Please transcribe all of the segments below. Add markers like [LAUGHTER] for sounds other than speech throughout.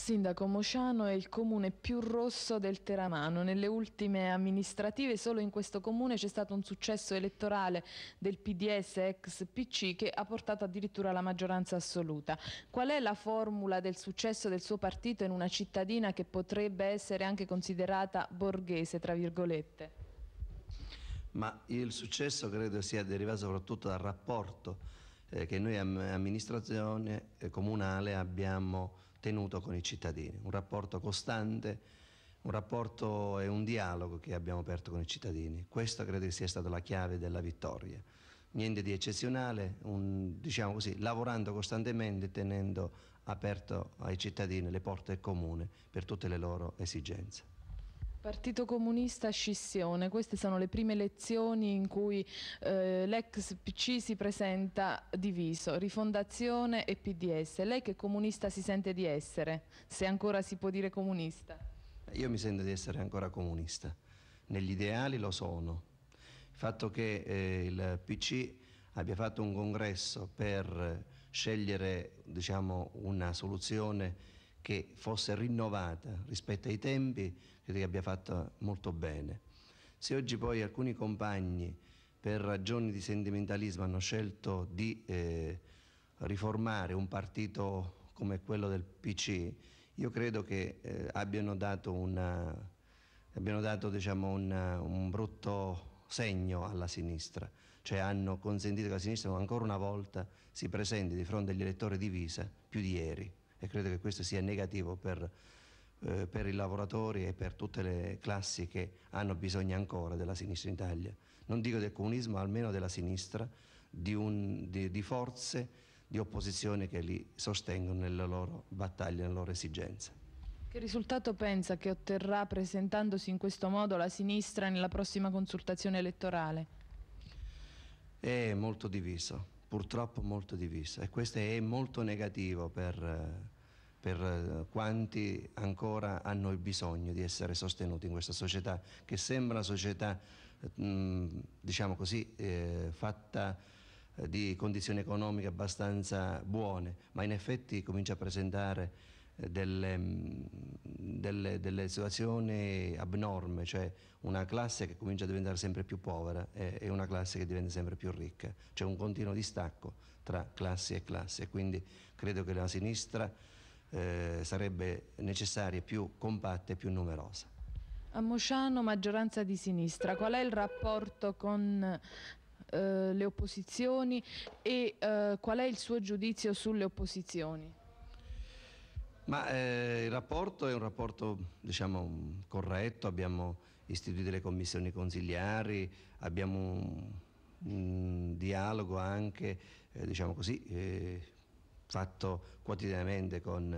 Sindaco Mociano è il comune più rosso del Teramano. Nelle ultime amministrative solo in questo comune c'è stato un successo elettorale del PDS ex PC che ha portato addirittura alla maggioranza assoluta. Qual è la formula del successo del suo partito in una cittadina che potrebbe essere anche considerata borghese, tra virgolette? Ma il successo credo sia derivato soprattutto dal rapporto eh, che noi am- amministrazione eh, comunale abbiamo tenuto con i cittadini, un rapporto costante, un rapporto e un dialogo che abbiamo aperto con i cittadini. Questa credo sia stata la chiave della vittoria. Niente di eccezionale, un, diciamo così, lavorando costantemente e tenendo aperto ai cittadini le porte comune per tutte le loro esigenze. Partito Comunista scissione, queste sono le prime lezioni in cui eh, l'ex PC si presenta diviso, rifondazione e PDS. Lei che comunista si sente di essere, se ancora si può dire comunista? Io mi sento di essere ancora comunista, negli ideali lo sono. Il fatto che eh, il PC abbia fatto un congresso per eh, scegliere diciamo, una soluzione che fosse rinnovata rispetto ai tempi, credo che abbia fatto molto bene. Se oggi poi alcuni compagni per ragioni di sentimentalismo hanno scelto di eh, riformare un partito come quello del PC, io credo che eh, abbiano dato, una, abbiano dato diciamo, una, un brutto segno alla sinistra, cioè hanno consentito che la sinistra ancora una volta si presenti di fronte agli elettori divisa più di ieri e credo che questo sia negativo per, eh, per i lavoratori e per tutte le classi che hanno bisogno ancora della sinistra in Italia. Non dico del comunismo, almeno della sinistra, di, un, di, di forze di opposizione che li sostengono nelle loro battaglia, nelle loro esigenze. Che risultato pensa che otterrà presentandosi in questo modo la sinistra nella prossima consultazione elettorale? È molto diviso purtroppo molto divisa e questo è molto negativo per, eh, per eh, quanti ancora hanno il bisogno di essere sostenuti in questa società che sembra una società eh, mm, diciamo così eh, fatta di condizioni economiche abbastanza buone, ma in effetti comincia a presentare delle, mm, delle, delle, situazioni abnorme, cioè una classe che comincia a diventare sempre più povera e, e, una classe che diventa sempre più ricca, c'è un continuo distacco tra classi e classi e quindi credo che la sinistra eh, sarebbe necessaria più compatta e più numerosa. A Mosciano maggioranza di sinistra, qual è il rapporto con eh, le opposizioni e eh, qual è il suo giudizio sulle opposizioni? Ma eh, il rapporto è un rapporto diciamo, corretto, abbiamo istituito le commissioni consigliari, abbiamo un, un dialogo anche eh, diciamo così, eh, fatto quotidianamente con,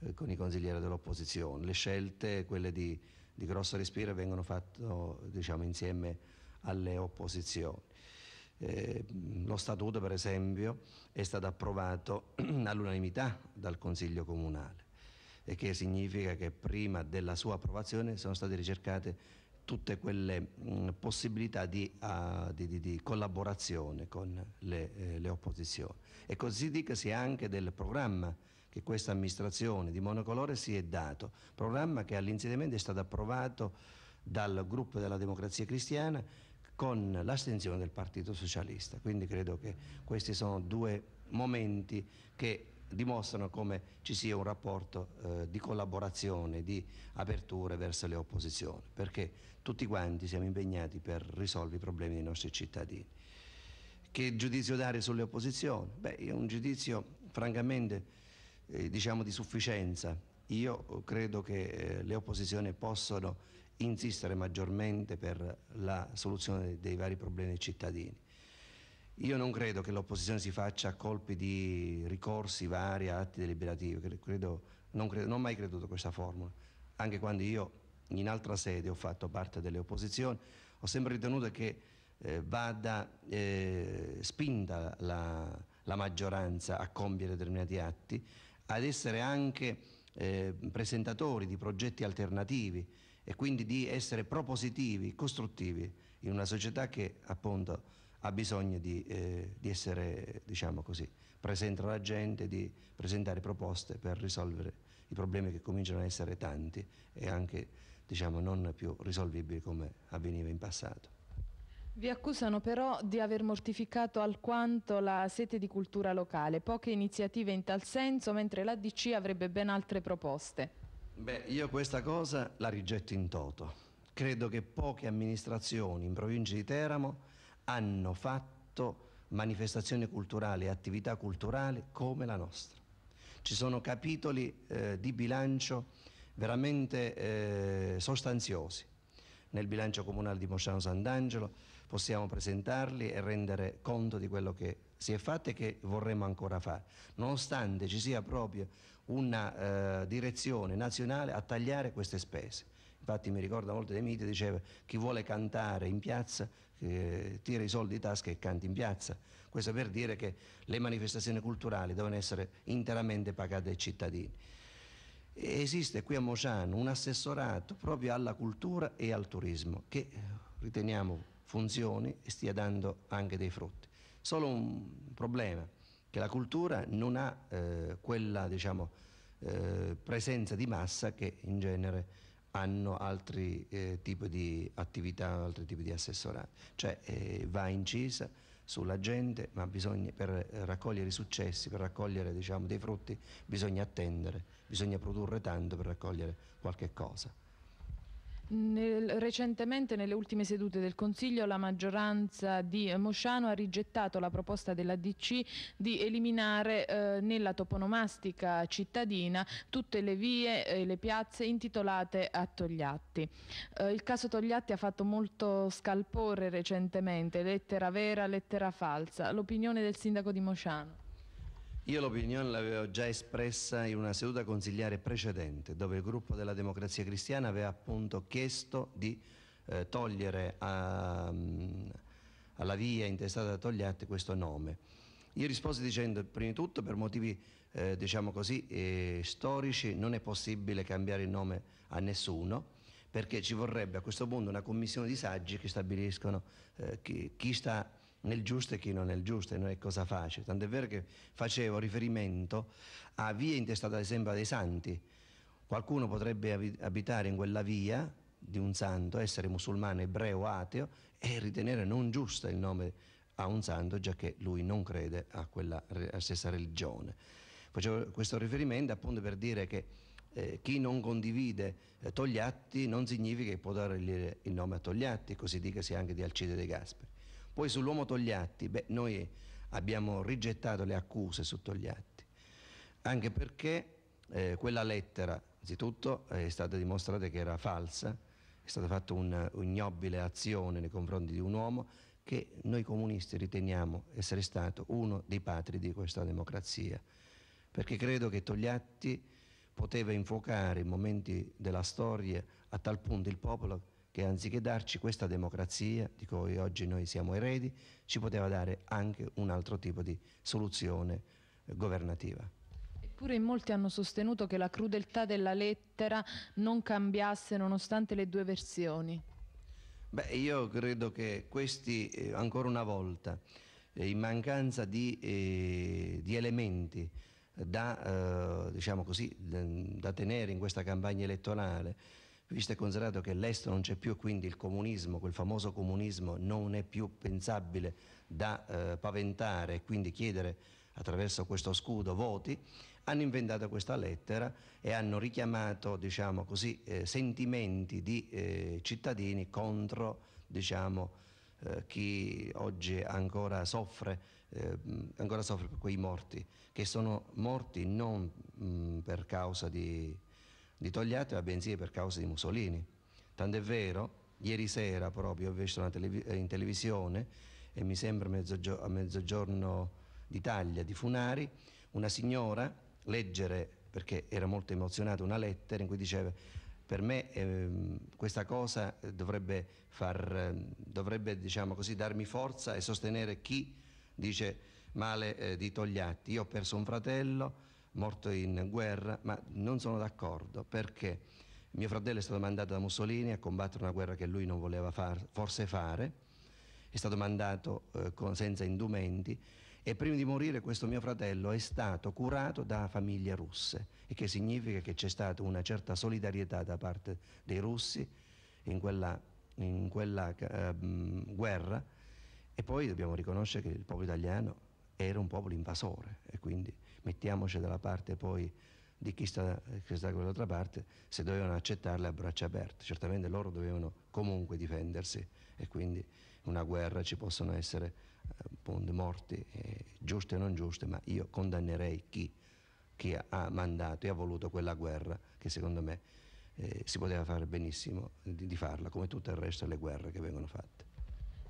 eh, con i consiglieri dell'opposizione. Le scelte, quelle di, di grosso respiro, vengono fatte diciamo, insieme alle opposizioni. Eh, lo statuto per esempio è stato approvato [CLEARS THROAT] all'unanimità dal Consiglio Comunale e che significa che prima della sua approvazione sono state ricercate tutte quelle mh, mm, possibilità di, uh, di, di, di, collaborazione con le, eh, le opposizioni. E così dicasi anche del programma che questa amministrazione di monocolore si è dato, programma che all'insediamento è stato approvato dal gruppo della democrazia cristiana con l'astensione del Partito Socialista. Quindi credo che questi sono due momenti che dimostrano come ci sia un rapporto eh, di collaborazione, di apertura verso le opposizioni, perché tutti quanti siamo impegnati per risolvere i problemi dei nostri cittadini. Che giudizio dare sulle opposizioni? Beh, è un giudizio francamente eh, diciamo di sufficienza. Io credo che eh, le opposizioni possono insistere maggiormente per la soluzione dei vari problemi dei cittadini io non credo che l'opposizione si faccia a colpi di ricorsi vari, atti deliberativi, credo, non, credo, non ho mai creduto a questa formula, anche quando io in altra sede ho fatto parte delle opposizioni, ho sempre ritenuto che eh, vada eh, spinta la, la, maggioranza a compiere determinati atti, ad essere anche eh, presentatori di progetti alternativi e quindi di essere propositivi, costruttivi in una società che appunto ha bisogno di, eh, di essere diciamo così, presente alla gente, di presentare proposte per risolvere i problemi che cominciano a essere tanti e anche diciamo, non più risolvibili come avveniva in passato. Vi accusano però di aver mortificato alquanto la sete di cultura locale, poche iniziative in tal senso, mentre l'ADC avrebbe ben altre proposte. Beh, io questa cosa la rigetto in toto. Credo che poche amministrazioni in provincia di Teramo hanno fatto manifestazioni culturali e attività culturali come la nostra. Ci sono capitoli eh, di bilancio veramente eh, sostanziosi. Nel bilancio comunale di Mosciano Sant'Angelo possiamo presentarli e rendere conto di quello che si è fatto e che vorremmo ancora fare, nonostante ci sia proprio una eh, direzione nazionale a tagliare queste spese. Infatti mi ricorda molti dei miti, diceva chi vuole cantare in piazza che tira i soldi di tasca e canti in piazza. Questo per dire che le manifestazioni culturali devono essere interamente pagate ai cittadini. Esiste qui a Mociano un assessorato proprio alla cultura e al turismo che eh, riteniamo funzioni e stia dando anche dei frutti. Solo un problema, che la cultura non ha eh, quella diciamo, eh, presenza di massa che in genere hanno altri eh, tipi di attività, altri tipi di assessorato, cioè eh, va incisa sulla gente, ma bisogna, per raccogliere i successi, per raccogliere diciamo, dei frutti, bisogna attendere, bisogna produrre tanto per raccogliere qualche cosa. Nel, recentemente, nelle ultime sedute del Consiglio, la maggioranza di Mosciano ha rigettato la proposta della DC di eliminare eh, nella toponomastica cittadina tutte le vie e le piazze intitolate a Togliatti. Eh, il caso Togliatti ha fatto molto scalpore recentemente, lettera vera, lettera falsa. L'opinione del sindaco di Mosciano. Io l'opinione l'avevo già espressa in una seduta consigliare precedente, dove il gruppo della democrazia cristiana aveva appunto chiesto di eh, togliere a, ehm, alla via intestata da Togliatti questo nome. Io risposi dicendo, prima di tutto, per motivi eh, diciamo così, eh, storici non è possibile cambiare il nome a nessuno, perché ci vorrebbe a questo punto una commissione di saggi che stabiliscono eh, chi, chi sta nel giusto e chi non è il giusto, e non è cosa facile. Tant'è vero che facevo riferimento a vie intestate ad esempio dei santi. Qualcuno potrebbe abitare in quella via di un santo, essere musulmano, ebreo, o ateo e ritenere non giusto il nome a un santo, già che lui non crede a quella a stessa religione. Facevo questo riferimento appunto per dire che eh, chi non condivide eh, Togliatti non significa che può dare il nome a Togliatti, così dicasi anche di Alcide De Gasperi. Poi sull'uomo Togliatti, beh, noi abbiamo rigettato le accuse su Togliatti, anche perché eh, quella lettera, anzitutto, è stata dimostrata che era falsa, è stata fatta un'ignobile azione nei confronti di un uomo che noi comunisti riteniamo essere stato uno dei patri di questa democrazia, perché credo che Togliatti poteva infuocare i momenti della storia a tal punto il popolo che anziché darci questa democrazia di cui oggi noi siamo eredi, ci poteva dare anche un altro tipo di soluzione eh, governativa. Eppure in molti hanno sostenuto che la crudeltà della lettera non cambiasse nonostante le due versioni. Beh, io credo che questi, eh, ancora una volta, eh, in mancanza di, eh, di elementi da, eh, diciamo così, da tenere in questa campagna elettorale, visto e considerato che l'est non c'è più, quindi il comunismo, quel famoso comunismo non è più pensabile da eh, paventare e quindi chiedere attraverso questo scudo voti, hanno inventato questa lettera e hanno richiamato diciamo così, eh, sentimenti di eh, cittadini contro diciamo, eh, chi oggi ancora soffre, eh, ancora soffre per quei morti, che sono morti non mh, mm, per causa di di Togliatti va bensì per causa di Mussolini. Tant'è vero, ieri sera proprio ho visto televi eh, in televisione e mi sembra mezzogio a mezzogiorno d'Italia di Funari, una signora leggere, perché era molto emozionata, una lettera in cui diceva per me ehm, questa cosa dovrebbe, far, ehm, dovrebbe diciamo così, darmi forza e sostenere chi dice male eh, di Togliatti. Io ho perso un fratello, morto in guerra, ma non sono d'accordo perché mio fratello è stato mandato da Mussolini a combattere una guerra che lui non voleva far, forse fare, è stato mandato eh, con, senza indumenti e prima di morire questo mio fratello è stato curato da famiglie russe, il che significa che c'è stata una certa solidarietà da parte dei russi in quella, in quella eh, guerra e poi dobbiamo riconoscere che il popolo italiano era un popolo invasore e quindi mettiamoci dalla parte poi di chi sta, chi sta dall'altra parte, se dovevano accettarle a braccia aperte. Certamente loro dovevano comunque difendersi e quindi in una guerra ci possono essere appunto, morti, eh, giuste e non giuste, ma io condannerei chi, chi ha mandato e ha voluto quella guerra che secondo me eh, si poteva fare benissimo di, di farla, come tutto il resto delle guerre che vengono fatte.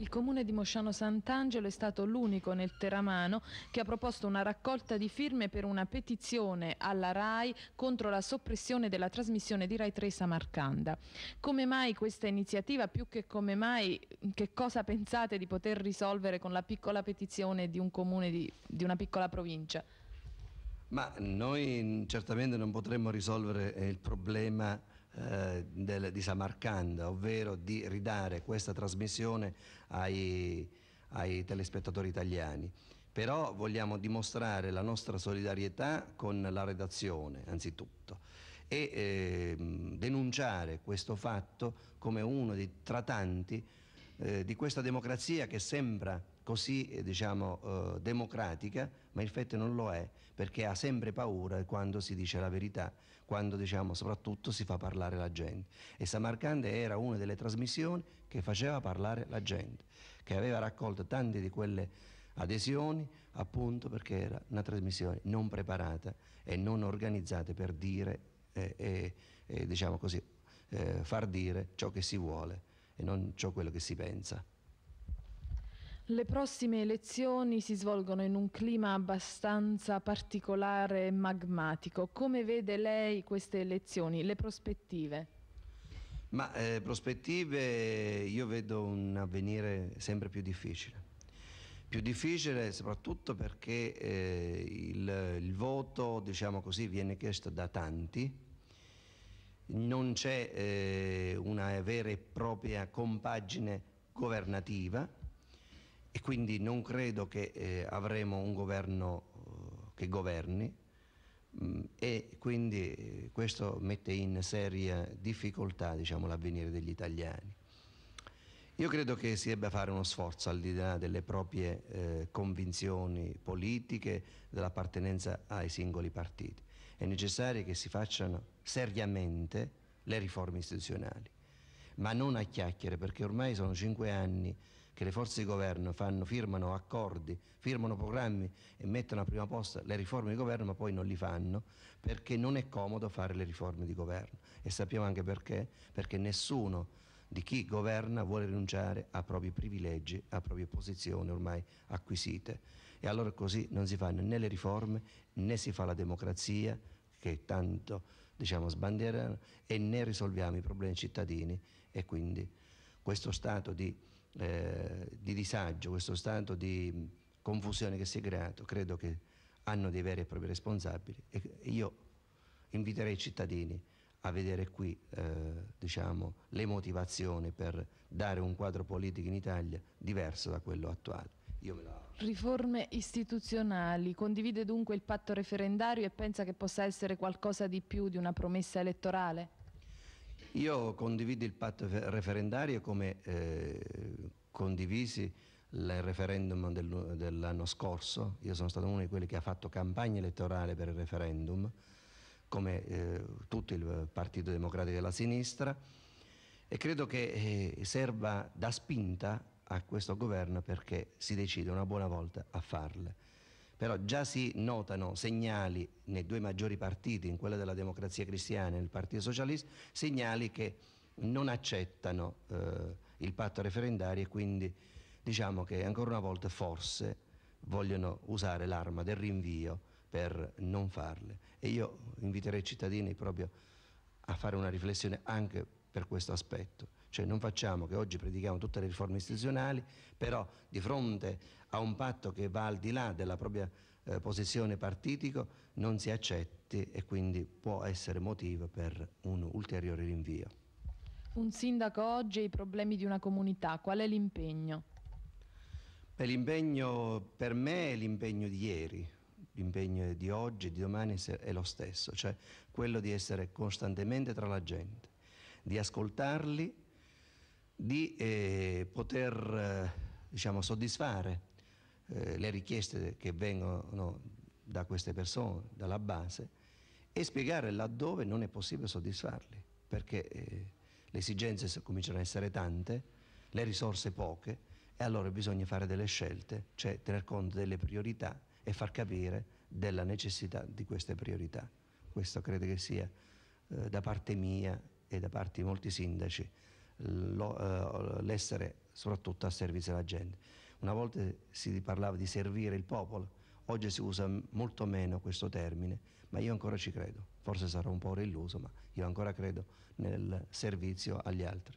Il comune di Mosciano Sant'Angelo è stato l'unico nel Teramano che ha proposto una raccolta di firme per una petizione alla RAI contro la soppressione della trasmissione di RAI 3 Samarcanda. Come mai questa iniziativa? Più che come mai, che cosa pensate di poter risolvere con la piccola petizione di un comune di, di una piccola provincia? Ma noi certamente non potremmo risolvere eh, il problema eh, del, di Samarcanda, ovvero di ridare questa trasmissione ai, ai telespettatori italiani però vogliamo dimostrare la nostra solidarietà con la redazione anzitutto e eh, denunciare questo fatto come uno dei tra tanti eh, di questa democrazia che sembra così eh, diciamo, eh, democratica, ma in effetti non lo è, perché ha sempre paura quando si dice la verità, quando diciamo, soprattutto si fa parlare la gente. E Samarcande era una delle trasmissioni che faceva parlare la gente, che aveva raccolto tante di quelle adesioni appunto perché era una trasmissione non preparata e non organizzata per dire eh, e, eh, eh, diciamo così, eh, far dire ciò che si vuole e non ciò quello che si pensa. Le prossime elezioni si svolgono in un clima abbastanza particolare e magmatico. Come vede lei queste elezioni, le prospettive? Ma eh, prospettive io vedo un avvenire sempre più difficile. Più difficile soprattutto perché eh, il, il, voto, diciamo così, viene chiesto da tanti, non c'è eh, una vera e propria compagine governativa e quindi non credo che eh, avremo un governo eh, che governi mm, e quindi eh, questo mette in seria difficoltà diciamo, l'avvenire degli italiani. Io credo che si debba fare uno sforzo al di là delle proprie eh, convinzioni politiche, dell'appartenenza ai singoli partiti. È necessario che si facciano seriamente le riforme istituzionali, ma non a chiacchiere perché ormai sono cinque anni che le forze di governo fanno, firmano accordi, firmano programmi e mettono a prima posta le riforme di governo, ma poi non li fanno perché non è comodo fare le riforme di governo. E sappiamo anche perché? Perché nessuno di chi governa vuole rinunciare a propri privilegi, a proprie posizioni ormai acquisite. E allora così non si fanno né le riforme né si fa la democrazia che tanto diciamo, sbandierano e ne risolviamo i problemi cittadini e quindi questo stato di eh, di disagio, questo stato di mm, confusione che si è creato, credo che hanno dei veri e propri responsabili e io inviterei i cittadini a vedere qui eh, diciamo, le motivazioni per dare un quadro politico in Italia diverso da quello attuale. Riforme istituzionali, condivide dunque il patto referendario e pensa che possa essere qualcosa di più di una promessa elettorale? Io condivido il patto referendario come eh, condivisi il referendum del, dell'anno scorso, io sono stato uno di quelli che ha fatto campagna elettorale per il referendum, come eh, tutto il Partito Democratico della Sinistra, e credo che eh, serva da spinta a questo governo perché si decide una buona volta a farle però già si notano segnali nei due maggiori partiti, in quello della democrazia cristiana e nel Partito Socialista, segnali che non accettano eh, il patto referendario e quindi diciamo che ancora una volta forse vogliono usare l'arma del rinvio per non farle. E io inviterei i cittadini proprio a fare una riflessione anche per questo aspetto. Cioè non facciamo che oggi predichiamo tutte le riforme istituzionali, però di fronte a un patto che va al di là della propria eh, posizione partitico non si accetti e quindi può essere motivo per un ulteriore rinvio. Un sindaco oggi e i problemi di una comunità, qual è l'impegno? L'impegno per me è l'impegno di ieri, l'impegno di oggi e di domani è lo stesso, cioè quello di essere costantemente tra la gente, di ascoltarli, di eh, poter eh, diciamo, soddisfare eh, le richieste che vengono da queste persone, dalla base, e spiegare laddove non è possibile soddisfarli, perché eh, le esigenze cominciano a essere tante, le risorse poche, e allora bisogna fare delle scelte, cioè tener conto delle priorità e far capire della necessità di queste priorità. Questo credo che sia eh, da parte mia e da parte di molti sindaci eh, l'essere soprattutto a servizio della gente. Una volta si parlava di servire il popolo, oggi si usa molto meno questo termine, ma io ancora ci credo, forse sarò un po' reilluso, ma io ancora credo nel servizio agli altri.